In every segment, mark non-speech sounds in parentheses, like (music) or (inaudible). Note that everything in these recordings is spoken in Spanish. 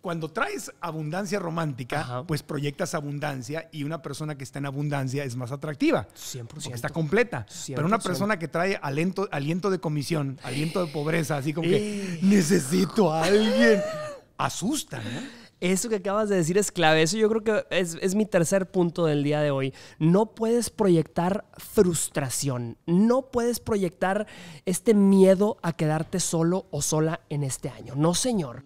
cuando traes abundancia romántica, pues proyectas abundancia y una persona que está en abundancia es más atractiva. 100%. está completa. Pero una persona que trae aliento, aliento de comisión, aliento de pobreza, así como que necesito a alguien, asusta, ¿no? Eso que acabas de decir es clave. Eso yo creo que es, mi tercer punto del día de hoy. No puedes proyectar frustración. No puedes proyectar este miedo a quedarte solo o sola en este año. No, señor.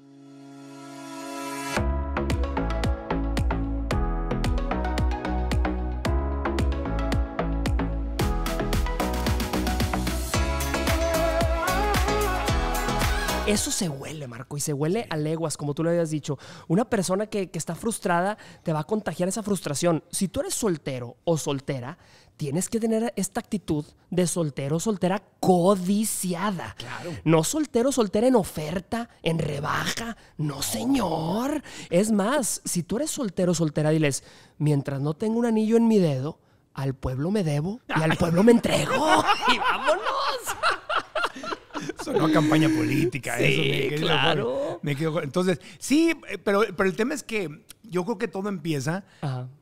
Eso se huele, Marco, y se huele a leguas, como tú lo habías dicho. Una persona que, está frustrada te va a contagiar esa frustración. Si tú eres soltero o soltera, tienes que tener esta actitud de soltero, o soltera codiciada. Claro. No soltero, o soltera en oferta, en rebaja. No, señor. Es más, si tú eres soltero, o soltera, diles, mientras no tengo un anillo en mi dedo, al pueblo me debo y al pueblo me entrego. (laughs) y vámonos campaña política. Sí, claro. entonces, sí, pero, pero el tema es que yo creo que todo empieza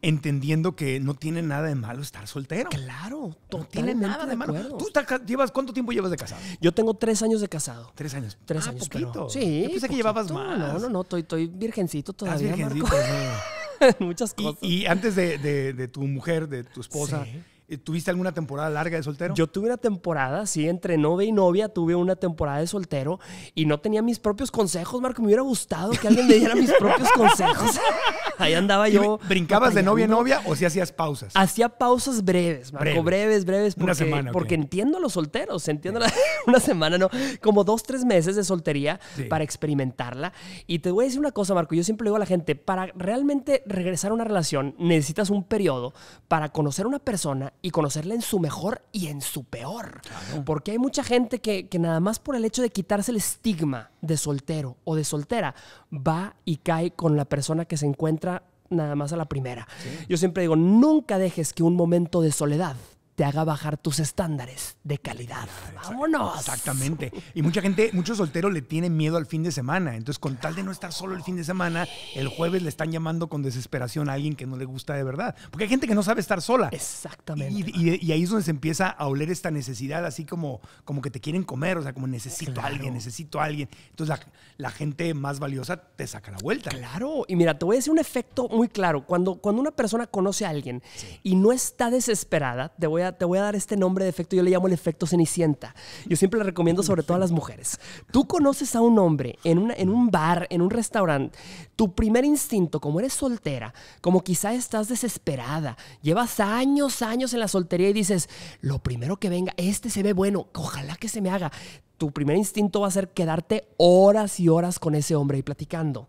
entendiendo que no tiene nada de malo estar soltero. Claro, no tiene nada de, malo. ¿Tú llevas, cuánto tiempo llevas de casado? Yo tengo tres años de casado. Tres años. Tres ah, Poquito. sí. Yo pensé que llevabas más. No, no, no, estoy, virgencito todavía. Virgencito, (laughs) Muchas cosas. Y, antes de, tu mujer, de tu esposa. Eh, ¿Tuviste alguna temporada larga de soltero? Yo tuve una temporada, sí, entre novia y novia tuve una temporada de soltero y no tenía mis propios consejos, Marco. Me hubiera gustado que alguien me diera mis propios (laughs) consejos. Ahí andaba yo. ¿Brincabas de novia en novia o si hacías pausas? Hacía pausas breves, Marco, breves, breves. porque, una semana. Porque entiendo a los solteros, entiendo (laughs) una semana, no, como dos, tres meses de soltería para experimentarla. Y te voy a decir una cosa, Marco. Yo siempre le digo a la gente, para realmente regresar a una relación necesitas un periodo para conocer a una persona y conocerla en su mejor y en su peor. Porque hay mucha gente que, que, nada más por el hecho de quitarse el estigma de soltero o de soltera, va y cae con la persona que se encuentra nada más a la primera. Yo siempre digo, nunca dejes que un momento de soledad te haga bajar tus estándares de calidad. ¡Vámonos! Exactamente. Y mucha gente, muchos solteros le tienen miedo al fin de semana. Entonces, con tal de no estar solo el fin de semana, el jueves le están llamando con desesperación a alguien que no le gusta de verdad. Porque hay gente que no sabe estar sola. Exactamente. Y, ahí es donde se empieza a oler esta necesidad, así como, como que te quieren comer. O sea, como necesito a alguien, necesito a alguien. Entonces, la, gente más valiosa te saca la vuelta. Claro. Y mira, te voy a decir un efecto muy claro. Cuando, cuando una persona conoce a alguien y no está desesperada, te voy te voy a dar este nombre de efecto, yo le llamo el efecto cenicienta. Yo siempre le recomiendo sobre todo a las mujeres. Tú conoces a un hombre en, una, en un bar, en un restaurante, tu primer instinto, como eres soltera, como quizá estás desesperada, llevas años, años en la soltería y dices, lo primero que venga, este se ve bueno, ojalá que se me haga. Tu primer instinto va a ser quedarte horas y horas con ese hombre y platicando.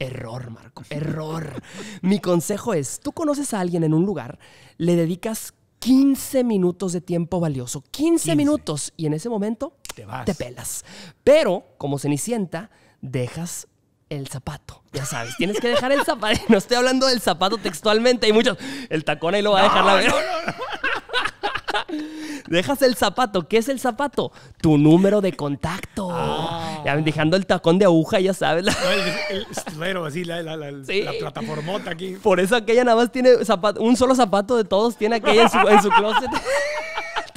Error, Marco, error. Mi consejo es, tú conoces a alguien en un lugar, le dedicas 15 minutos de tiempo valioso. 15, minutos. Y en ese momento te, pelas. Pero, como Cenicienta, dejas el zapato. Ya sabes, tienes que dejar el zapato. (laughs) No estoy hablando del zapato textualmente. Hay muchos. El tacón ahí lo va a dejar la no, Dejas el zapato. ¿Qué es el zapato? Tu número de contacto. Ah. Ya dejando el tacón de aguja, ya sabes. La... así, la, la, la, plataformota aquí. Por eso aquella nada más tiene zapato, un solo zapato de todos, tiene aquella en en su closet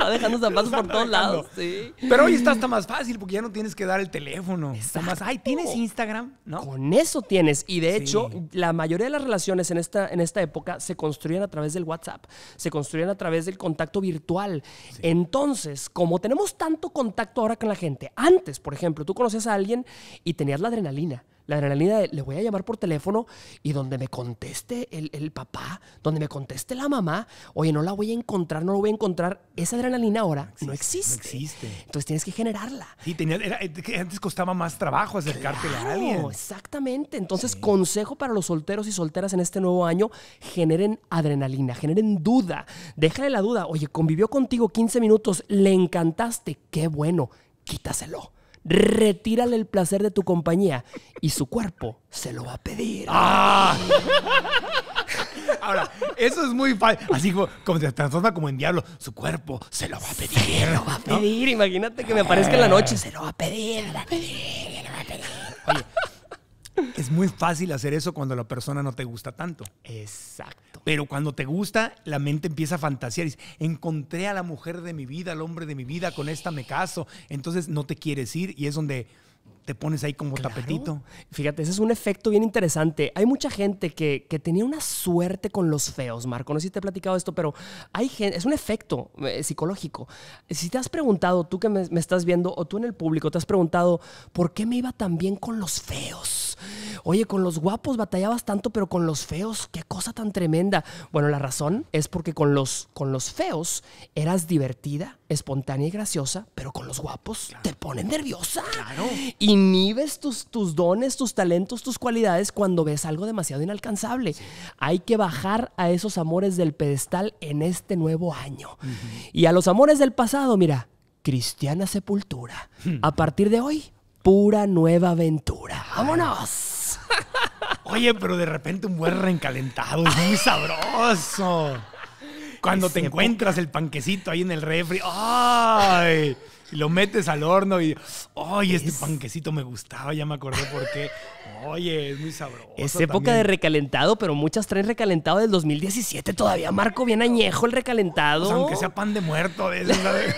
dejando zapatos por todos lados. Pero hoy está hasta más fácil porque ya no tienes que dar el teléfono. Está más, ay, ¿tienes Instagram? ¿No? Con eso tienes. Y de hecho, la mayoría de las relaciones en esta, en esta época se construyen a través del WhatsApp, se construyen a través del contacto virtual. Entonces, como tenemos tanto contacto ahora con la gente, antes, por ejemplo, tú conocías a alguien y tenías la adrenalina. La adrenalina le voy a llamar por teléfono y donde me conteste el, papá, donde me conteste la mamá, oye, no la voy a encontrar, no lo voy a encontrar. Esa adrenalina ahora no existe. No existe. Entonces tienes que generarla. Sí, tenía, eh, antes costaba más trabajo acercarte a alguien. Exactamente. Entonces, consejo para los solteros y solteras en este nuevo año: generen adrenalina, generen duda. Déjale la duda. Oye, convivió contigo 15 minutos, le encantaste. Qué bueno, quítaselo retírale el placer de tu compañía y su cuerpo se lo va a pedir. Ah. (laughs) Ahora, eso es muy fácil. Así como, se transforma como en diablo. Su cuerpo se lo va a pedir. Se lo va a pedir. Imagínate que me aparezca en la noche. Se lo va a pedir. Lo Lo va a pedir. Oye, es muy fácil hacer eso cuando la persona no te gusta tanto. Exacto. Pero cuando te gusta, la mente empieza a fantasear. Y dice, encontré a la mujer de mi vida, al hombre de mi vida, con esta me caso. Entonces no te quieres ir y es donde te pones ahí como tapetito. Fíjate, ese es un efecto bien interesante. Hay mucha gente que, tenía una suerte con los feos, Marco. No sé si te he platicado esto, pero hay es un efecto eh, psicológico. Si te has preguntado, tú que me estás viendo, o tú en el público, te has preguntado, ¿por qué me iba tan bien con los feos? oye, con los guapos batallabas tanto, pero con los feos, qué cosa tan tremenda. Bueno, la razón es porque con los, con los feos eras divertida, espontánea y graciosa, pero con los guapos te ponen nerviosa. Claro. Inhibes tus, tus dones, tus talentos, tus cualidades cuando ves algo demasiado inalcanzable. Hay que bajar a esos amores del pedestal en este nuevo año. Y a los amores del pasado, mira, cristiana sepultura. Hmm. A partir de hoy, pura nueva aventura. ¡Vámonos! (laughs) Oye, pero de repente un buen recalentado es muy sabroso. Cuando te encuentras el panquecito ahí en el refri, ¡ay! Y lo metes al horno y, ¡ay! Este panquecito me gustaba, ya me acordé por qué. Oye, es muy sabroso. Es época de recalentado, pero muchas traen recalentado del 2017 todavía. Marco bien añejo el recalentado. Pues aunque sea pan de muerto (laughs) Les encanta.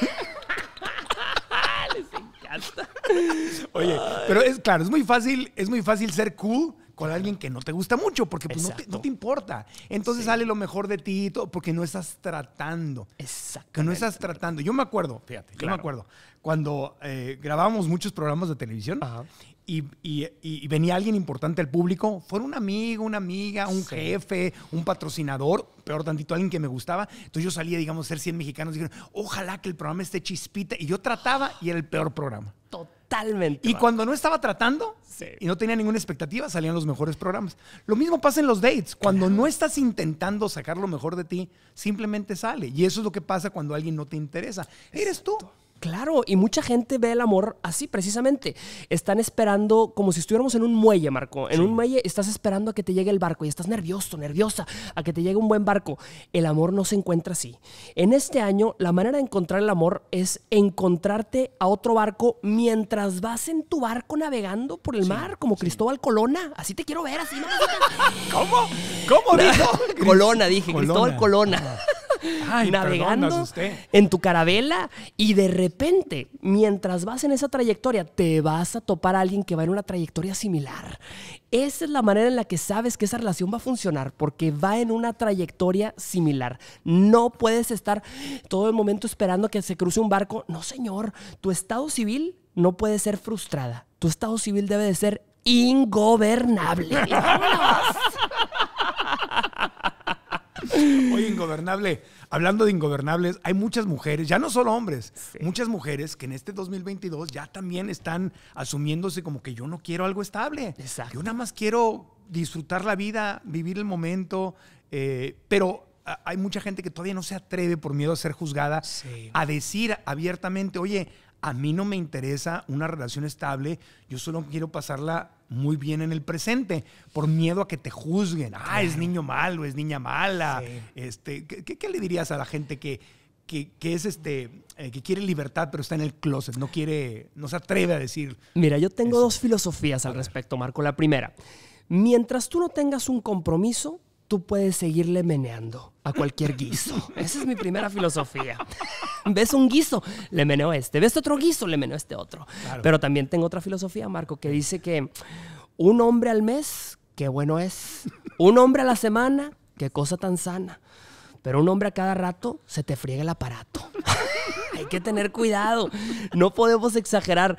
Oye, pero es claro, es muy fácil, es muy fácil ser cool con alguien que no te gusta mucho, porque pues, no, te, importa. Entonces sale lo mejor de ti, todo, porque no estás tratando. Exacto. Que no estás tratando. Yo me acuerdo, fíjate, yo me acuerdo, cuando eh, grabábamos muchos programas de televisión y, venía alguien importante al público, fuera un amigo, una amiga, un jefe, un patrocinador, peor tantito, alguien que me gustaba. Entonces yo salía, digamos, ser 100 mexicanos, y dijeron, ojalá que el programa esté chispita. Y yo trataba y era el peor programa. Total y cuando no estaba tratando y no tenía ninguna expectativa, salían los mejores programas. Lo mismo pasa en los dates. Cuando no estás intentando sacar lo mejor de ti, simplemente sale. Y eso es lo que pasa cuando alguien no te interesa. Eres tú. Claro, y mucha gente ve el amor así precisamente. Están esperando como si estuviéramos en un muelle, Marco. En un muelle estás esperando a que te llegue el barco y estás nervioso, nerviosa, a que te llegue un buen barco. El amor no se encuentra así. En este año, la manera de encontrar el amor es encontrarte a otro barco mientras vas en tu barco navegando por el mar, como Cristóbal Colona. Así te quiero ver, así. ¿Cómo? ¿Cómo dijo? (laughs) Colona, dije. Cristóbal Colona navegando en tu carabela y de repente, mientras vas en esa trayectoria, te vas a topar a alguien que va en una trayectoria similar. Esa es la manera en la que sabes que esa relación va a funcionar, porque va en una trayectoria similar. No puedes estar todo el momento esperando que se cruce un barco. No, señor, tu estado civil no puede ser frustrada. Tu estado civil debe de ser ingobernable. (laughs) Oye, ingobernable. Hablando de ingobernables, hay muchas mujeres, ya no solo hombres, muchas mujeres que en este 2022 ya también están asumiéndose como que yo no quiero algo estable. Exacto. Yo nada más quiero disfrutar la vida, vivir el momento, eh, pero hay mucha gente que todavía no se atreve por miedo a ser juzgada a decir abiertamente, oye, a mí no me interesa una relación estable, yo solo quiero pasarla muy bien en el presente, por miedo a que te juzguen. Ah, es niño malo, es niña mala. Este, ¿qué, le dirías a la gente que, que, es este, eh, que quiere libertad, pero está en el closet, no quiere, no se atreve a decir? Mira, yo tengo dos filosofías al respecto, Marco. La primera, mientras tú no tengas un compromiso, tú puedes seguirle meneando a cualquier guiso. (laughs) Esa es mi primera filosofía. Ves un guiso, le meneo este. Ves otro guiso, le meneo este otro. Pero también tengo otra filosofía, Marco, que dice que un hombre al mes, qué bueno es. Un hombre a la semana, qué cosa tan sana. Pero un hombre a cada rato, se te friega el aparato. (laughs) Hay que tener cuidado. No podemos exagerar.